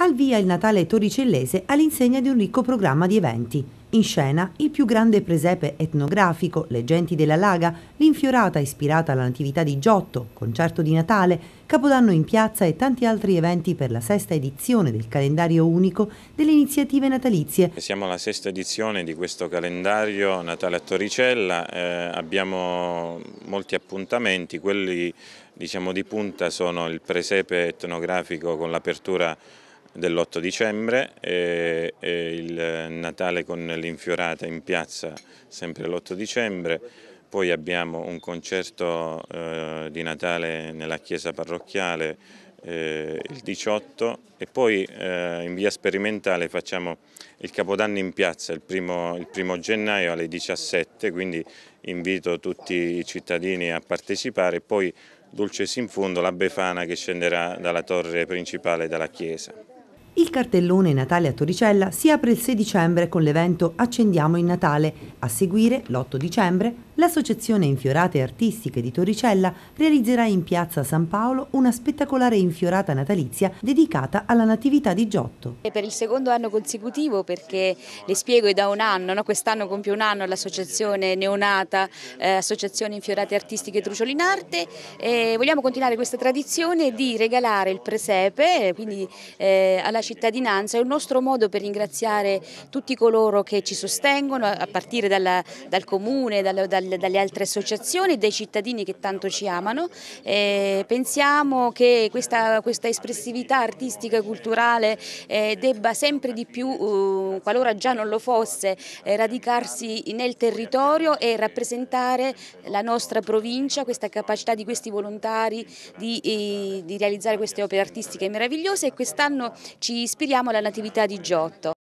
al via il Natale torricellese all'insegna di un ricco programma di eventi. In scena il più grande presepe etnografico, le genti della Laga, l'infiorata ispirata alla Natività di Giotto, concerto di Natale, Capodanno in piazza e tanti altri eventi per la sesta edizione del calendario unico delle iniziative natalizie. Siamo alla sesta edizione di questo calendario Natale a Torricella, eh, abbiamo molti appuntamenti, quelli diciamo, di punta sono il presepe etnografico con l'apertura dell'8 dicembre e, e il Natale con l'infiorata in piazza sempre l'8 dicembre, poi abbiamo un concerto eh, di Natale nella chiesa parrocchiale eh, il 18 e poi eh, in via sperimentale facciamo il Capodanno in piazza il primo, il primo gennaio alle 17, quindi invito tutti i cittadini a partecipare, poi Dulce in fondo la Befana che scenderà dalla torre principale della chiesa. Il cartellone Natale a Torricella si apre il 6 dicembre con l'evento Accendiamo il Natale, a seguire l'8 dicembre l'associazione Infiorate Artistiche di Torricella realizzerà in piazza San Paolo una spettacolare infiorata natalizia dedicata alla natività di Giotto. È per il secondo anno consecutivo perché le spiego è da un anno, no? quest'anno compie un anno l'associazione neonata eh, Associazione Infiorate Artistiche Trucioli in Arte e vogliamo continuare questa tradizione di regalare il presepe quindi eh, alla cittadinanza, è un nostro modo per ringraziare tutti coloro che ci sostengono a partire dalla, dal comune, dal, dal del, dalle altre associazioni, dai cittadini che tanto ci amano. Eh, pensiamo che questa, questa, espressività artistica e culturale eh, debba sempre di più, eh, qualora già non lo fosse, eh, radicarsi nel territorio e rappresentare la nostra provincia, questa capacità di questi volontari di, eh, di realizzare queste opere artistiche meravigliose e quest'anno ci ispiriamo alla Natività di Giotto.